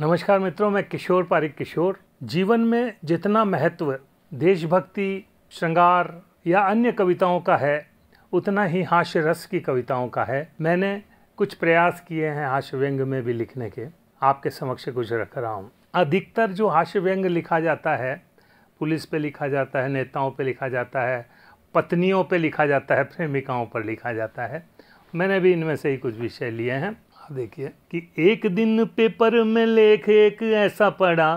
नमस्कार मित्रों मैं किशोर पारिक किशोर जीवन में जितना महत्व देशभक्ति श्रृंगार या अन्य कविताओं का है उतना ही हास्य रस की कविताओं का है मैंने कुछ प्रयास किए हैं हास्य व्यंग में भी लिखने के आपके समक्ष कुछ रख रहा हूँ अधिकतर जो हास्य व्यंग लिखा जाता है पुलिस पे लिखा जाता है नेताओं पे लिखा जाता है पत्नियों पे लिखा जाता है प्रेमिकाओं पर लिखा जाता है मैंने भी इनमें से ही कुछ विषय लिए हैं देखिए कि एक दिन पेपर में लेख एक ऐसा पड़ा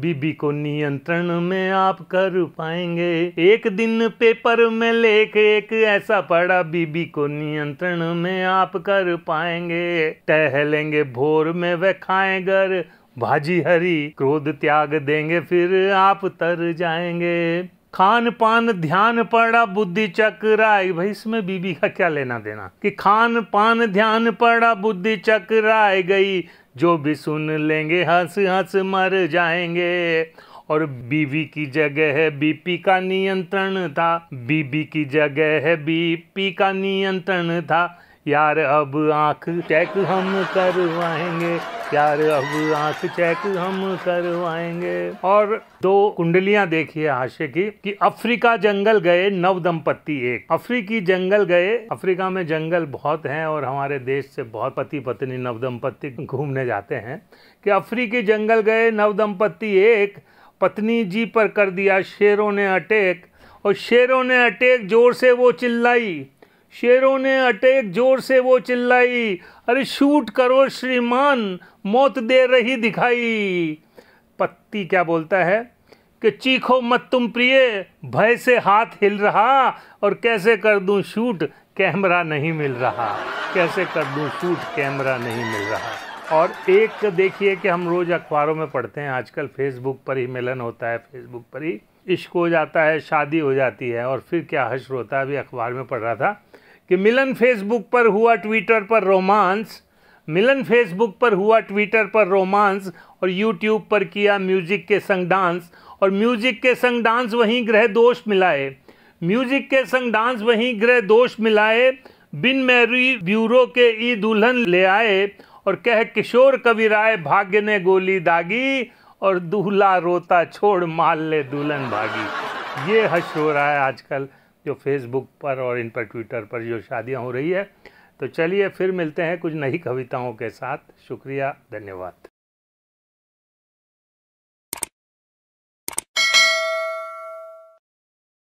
बीबी को नियंत्रण में आप कर पाएंगे एक दिन पेपर में लेख एक ऐसा पड़ा बीबी को नियंत्रण में आप कर पाएंगे टहलेंगे भोर में वे खाए घर भाजी हरी क्रोध त्याग देंगे फिर आप तर जाएंगे खान पान ध्यान पड़ा बुद्धि चकराए भाई इसमें बीबी का क्या लेना देना कि खान पान ध्यान पड़ा बुद्धि चकराए गई जो भी सुन लेंगे हंस हंस मर जाएंगे और बीवी की जगह है बीपी का नियंत्रण था बीबी की जगह है बीपी का नियंत्रण था यार अब आंख चेक हम करवाएंगे यार अब आँख चेक हम करवाएंगे और दो कुंडलियां देखिए हाशे की कि अफ्रीका जंगल गए नव दंपत्ति एक अफ्रीकी जंगल गए अफ्रीका में जंगल बहुत हैं और हमारे देश से बहुत पति पत्नी नव दंपत्ति घूमने जाते हैं कि अफ्रीकी जंगल गए नव दंपत्ति एक पत्नी जी पर कर दिया शेरों ने अटैक और शेरों ने अटैक जोर से वो चिल्लाई शेरों ने अटेक जोर से वो चिल्लाई अरे शूट करो श्रीमान मौत दे रही दिखाई पत्ती क्या बोलता है कि चीखो मत तुम प्रिय भय से हाथ हिल रहा और कैसे कर दूं शूट कैमरा नहीं मिल रहा कैसे कर दूं शूट कैमरा नहीं मिल रहा और एक तो देखिए कि हम रोज़ अखबारों में पढ़ते हैं आजकल फेसबुक पर ही मिलन होता है फेसबुक पर ही इश्क हो जाता है शादी हो जाती है और फिर क्या हश्र होता है अभी अखबार में पढ़ रहा था कि मिलन फेसबुक पर हुआ ट्विटर पर रोमांस मिलन फेसबुक पर हुआ ट्विटर पर रोमांस और यूट्यूब पर किया म्यूजिक के संग डांस और म्यूजिक के संग डांस वहीं ग्रह दोष मिलाए म्यूजिक के संग डांस वहीं ग्रह दोष मिलाए बिन मैरी ब्यूरो के ई दुल्हन ले आए और कह किशोर कविराय भाग्य ने गोली दागी और दूल्हा रोता छोड़ माल ले दुल्हन भागी ये हश हो रहा है आजकल जो फेसबुक पर और इन पर ट्विटर पर जो शादियाँ हो रही है तो चलिए फिर मिलते हैं कुछ नई कविताओं के साथ शुक्रिया धन्यवाद